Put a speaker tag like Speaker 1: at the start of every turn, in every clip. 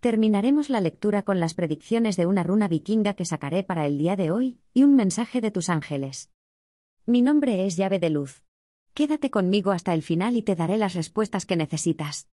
Speaker 1: Terminaremos la lectura con las predicciones de una runa vikinga que sacaré para el día de hoy, y un mensaje de tus ángeles. Mi nombre es llave de luz. Quédate conmigo hasta el final y te daré las respuestas que necesitas.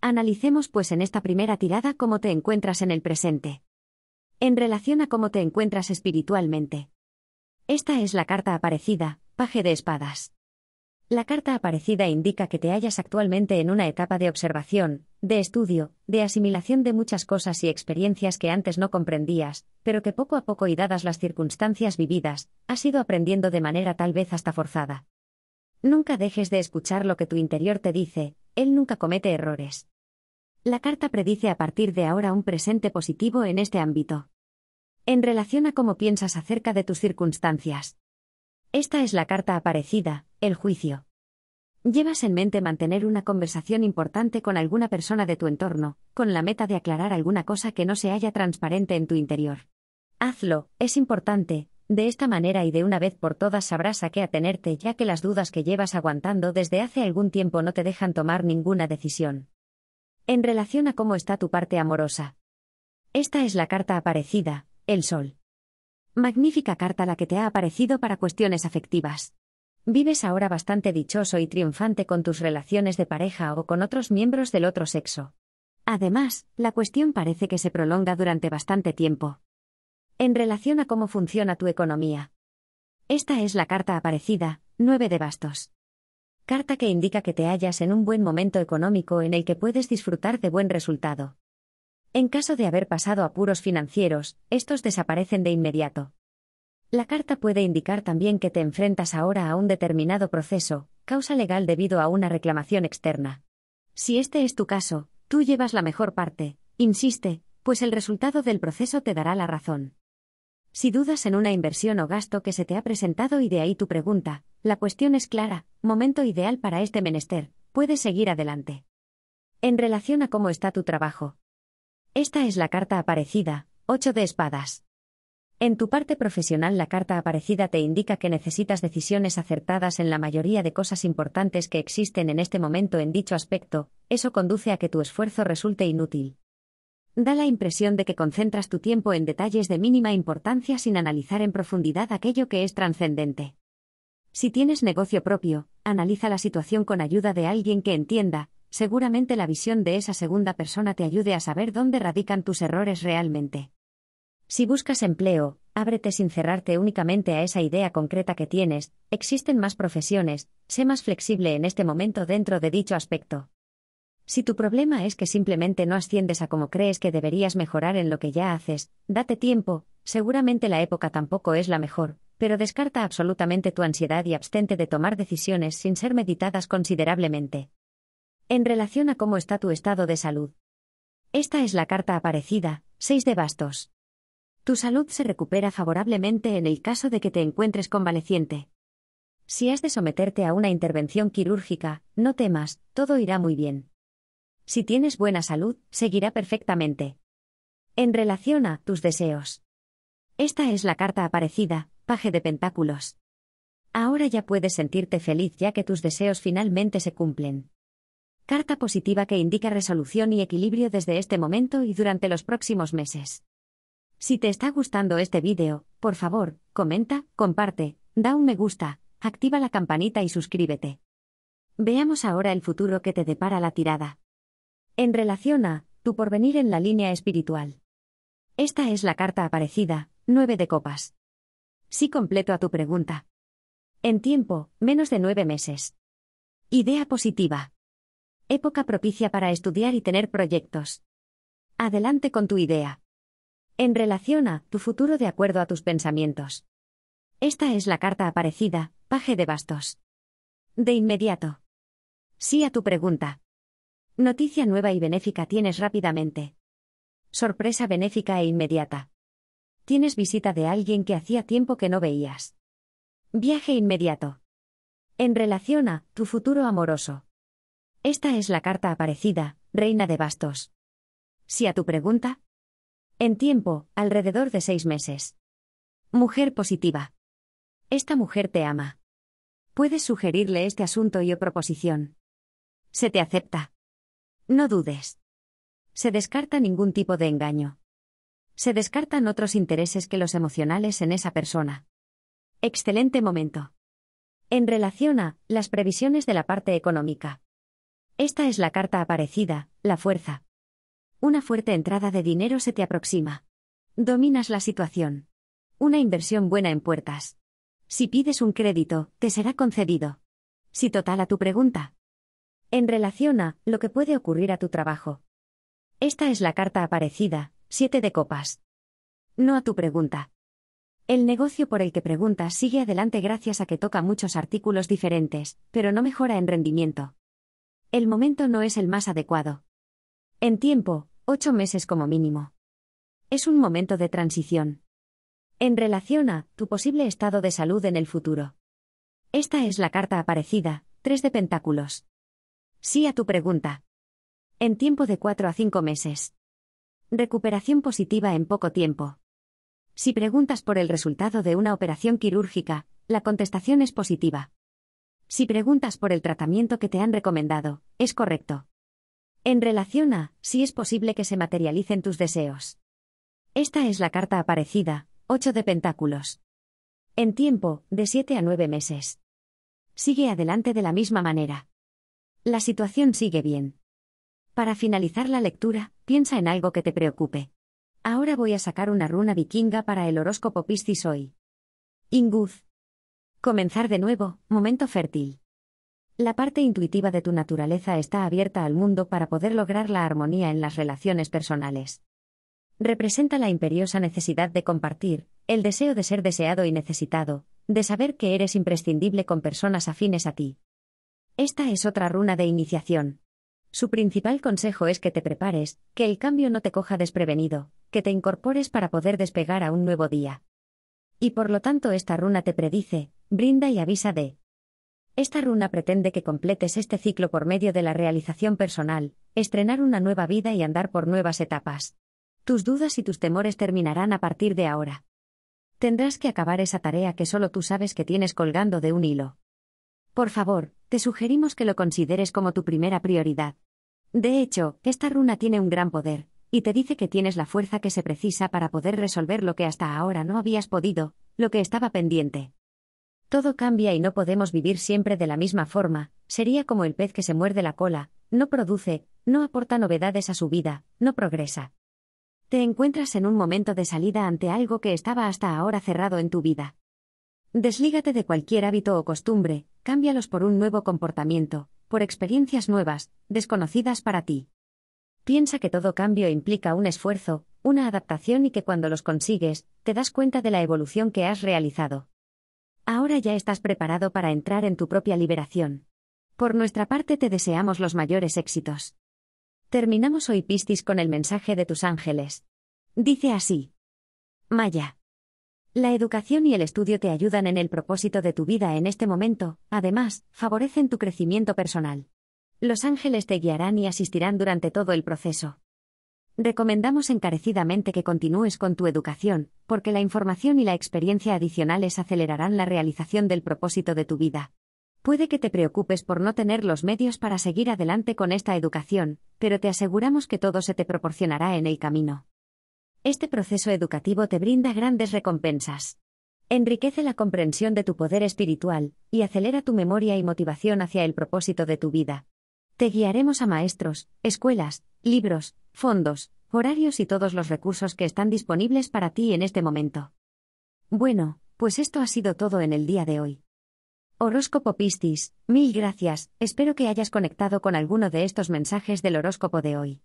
Speaker 1: Analicemos pues en esta primera tirada cómo te encuentras en el presente. En relación a cómo te encuentras espiritualmente. Esta es la carta aparecida, paje de espadas. La carta aparecida indica que te hallas actualmente en una etapa de observación, de estudio, de asimilación de muchas cosas y experiencias que antes no comprendías, pero que poco a poco y dadas las circunstancias vividas, has ido aprendiendo de manera tal vez hasta forzada. Nunca dejes de escuchar lo que tu interior te dice, él nunca comete errores. La carta predice a partir de ahora un presente positivo en este ámbito. En relación a cómo piensas acerca de tus circunstancias. Esta es la carta aparecida, el juicio. Llevas en mente mantener una conversación importante con alguna persona de tu entorno, con la meta de aclarar alguna cosa que no se haya transparente en tu interior. Hazlo, es importante, de esta manera y de una vez por todas sabrás a qué atenerte ya que las dudas que llevas aguantando desde hace algún tiempo no te dejan tomar ninguna decisión. En relación a cómo está tu parte amorosa. Esta es la carta aparecida, el sol. Magnífica carta la que te ha aparecido para cuestiones afectivas. Vives ahora bastante dichoso y triunfante con tus relaciones de pareja o con otros miembros del otro sexo. Además, la cuestión parece que se prolonga durante bastante tiempo. En relación a cómo funciona tu economía. Esta es la carta aparecida, 9 de bastos. Carta que indica que te hallas en un buen momento económico en el que puedes disfrutar de buen resultado. En caso de haber pasado apuros financieros, estos desaparecen de inmediato. La carta puede indicar también que te enfrentas ahora a un determinado proceso, causa legal debido a una reclamación externa. Si este es tu caso, tú llevas la mejor parte, insiste, pues el resultado del proceso te dará la razón. Si dudas en una inversión o gasto que se te ha presentado y de ahí tu pregunta, la cuestión es clara, momento ideal para este menester, puedes seguir adelante. En relación a cómo está tu trabajo. Esta es la carta aparecida, 8 de espadas. En tu parte profesional la carta aparecida te indica que necesitas decisiones acertadas en la mayoría de cosas importantes que existen en este momento en dicho aspecto, eso conduce a que tu esfuerzo resulte inútil. Da la impresión de que concentras tu tiempo en detalles de mínima importancia sin analizar en profundidad aquello que es trascendente. Si tienes negocio propio, analiza la situación con ayuda de alguien que entienda, seguramente la visión de esa segunda persona te ayude a saber dónde radican tus errores realmente. Si buscas empleo, ábrete sin cerrarte únicamente a esa idea concreta que tienes, existen más profesiones, sé más flexible en este momento dentro de dicho aspecto. Si tu problema es que simplemente no asciendes a como crees que deberías mejorar en lo que ya haces, date tiempo, seguramente la época tampoco es la mejor, pero descarta absolutamente tu ansiedad y abstente de tomar decisiones sin ser meditadas considerablemente. En relación a cómo está tu estado de salud. Esta es la carta aparecida, 6 de bastos. Tu salud se recupera favorablemente en el caso de que te encuentres convaleciente. Si has de someterte a una intervención quirúrgica, no temas, todo irá muy bien. Si tienes buena salud, seguirá perfectamente. En relación a tus deseos. Esta es la carta aparecida, paje de pentáculos. Ahora ya puedes sentirte feliz ya que tus deseos finalmente se cumplen. Carta positiva que indica resolución y equilibrio desde este momento y durante los próximos meses. Si te está gustando este vídeo, por favor, comenta, comparte, da un me gusta, activa la campanita y suscríbete. Veamos ahora el futuro que te depara la tirada. En relación a, tu porvenir en la línea espiritual. Esta es la carta aparecida, 9 de copas. Sí completo a tu pregunta. En tiempo, menos de nueve meses. Idea positiva. Época propicia para estudiar y tener proyectos. Adelante con tu idea en relación a tu futuro de acuerdo a tus pensamientos. Esta es la carta aparecida, paje de bastos. De inmediato. Sí a tu pregunta. Noticia nueva y benéfica tienes rápidamente. Sorpresa benéfica e inmediata. Tienes visita de alguien que hacía tiempo que no veías. Viaje inmediato. En relación a tu futuro amoroso. Esta es la carta aparecida, Reina de Bastos. Si a tu pregunta, en tiempo, alrededor de seis meses. Mujer positiva. Esta mujer te ama. Puedes sugerirle este asunto y o proposición. Se te acepta. No dudes. Se descarta ningún tipo de engaño. Se descartan otros intereses que los emocionales en esa persona. Excelente momento. En relación a las previsiones de la parte económica. Esta es la carta aparecida, la fuerza. Una fuerte entrada de dinero se te aproxima. Dominas la situación. Una inversión buena en puertas. Si pides un crédito, te será concedido. Si total a tu pregunta. En relación a lo que puede ocurrir a tu trabajo. Esta es la carta aparecida, 7 de copas. No a tu pregunta. El negocio por el que preguntas sigue adelante gracias a que toca muchos artículos diferentes, pero no mejora en rendimiento. El momento no es el más adecuado. En tiempo, ocho meses como mínimo. Es un momento de transición. En relación a tu posible estado de salud en el futuro. Esta es la carta aparecida, 3 de Pentáculos. Sí a tu pregunta. En tiempo de 4 a 5 meses. Recuperación positiva en poco tiempo. Si preguntas por el resultado de una operación quirúrgica, la contestación es positiva. Si preguntas por el tratamiento que te han recomendado, es correcto. En relación a, si es posible que se materialicen tus deseos. Esta es la carta aparecida, 8 de Pentáculos. En tiempo, de 7 a 9 meses. Sigue adelante de la misma manera. La situación sigue bien. Para finalizar la lectura, piensa en algo que te preocupe. Ahora voy a sacar una runa vikinga para el horóscopo Piscis hoy. Inguz. Comenzar de nuevo, momento fértil. La parte intuitiva de tu naturaleza está abierta al mundo para poder lograr la armonía en las relaciones personales. Representa la imperiosa necesidad de compartir, el deseo de ser deseado y necesitado, de saber que eres imprescindible con personas afines a ti. Esta es otra runa de iniciación. Su principal consejo es que te prepares, que el cambio no te coja desprevenido, que te incorpores para poder despegar a un nuevo día. Y por lo tanto esta runa te predice, brinda y avisa de esta runa pretende que completes este ciclo por medio de la realización personal, estrenar una nueva vida y andar por nuevas etapas. Tus dudas y tus temores terminarán a partir de ahora. Tendrás que acabar esa tarea que solo tú sabes que tienes colgando de un hilo. Por favor, te sugerimos que lo consideres como tu primera prioridad. De hecho, esta runa tiene un gran poder, y te dice que tienes la fuerza que se precisa para poder resolver lo que hasta ahora no habías podido, lo que estaba pendiente. Todo cambia y no podemos vivir siempre de la misma forma, sería como el pez que se muerde la cola, no produce, no aporta novedades a su vida, no progresa. Te encuentras en un momento de salida ante algo que estaba hasta ahora cerrado en tu vida. Deslígate de cualquier hábito o costumbre, cámbialos por un nuevo comportamiento, por experiencias nuevas, desconocidas para ti. Piensa que todo cambio implica un esfuerzo, una adaptación y que cuando los consigues, te das cuenta de la evolución que has realizado. Ahora ya estás preparado para entrar en tu propia liberación. Por nuestra parte te deseamos los mayores éxitos. Terminamos hoy Pistis con el mensaje de tus ángeles. Dice así. Maya. La educación y el estudio te ayudan en el propósito de tu vida en este momento, además, favorecen tu crecimiento personal. Los ángeles te guiarán y asistirán durante todo el proceso. Recomendamos encarecidamente que continúes con tu educación, porque la información y la experiencia adicionales acelerarán la realización del propósito de tu vida. Puede que te preocupes por no tener los medios para seguir adelante con esta educación, pero te aseguramos que todo se te proporcionará en el camino. Este proceso educativo te brinda grandes recompensas. Enriquece la comprensión de tu poder espiritual, y acelera tu memoria y motivación hacia el propósito de tu vida. Te guiaremos a maestros, escuelas, libros, fondos, horarios y todos los recursos que están disponibles para ti en este momento. Bueno, pues esto ha sido todo en el día de hoy. Horóscopo Pistis, mil gracias, espero que hayas conectado con alguno de estos mensajes del horóscopo de hoy.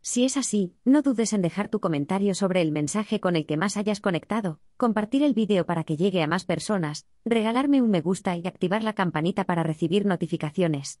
Speaker 1: Si es así, no dudes en dejar tu comentario sobre el mensaje con el que más hayas conectado, compartir el vídeo para que llegue a más personas, regalarme un me gusta y activar la campanita para recibir notificaciones.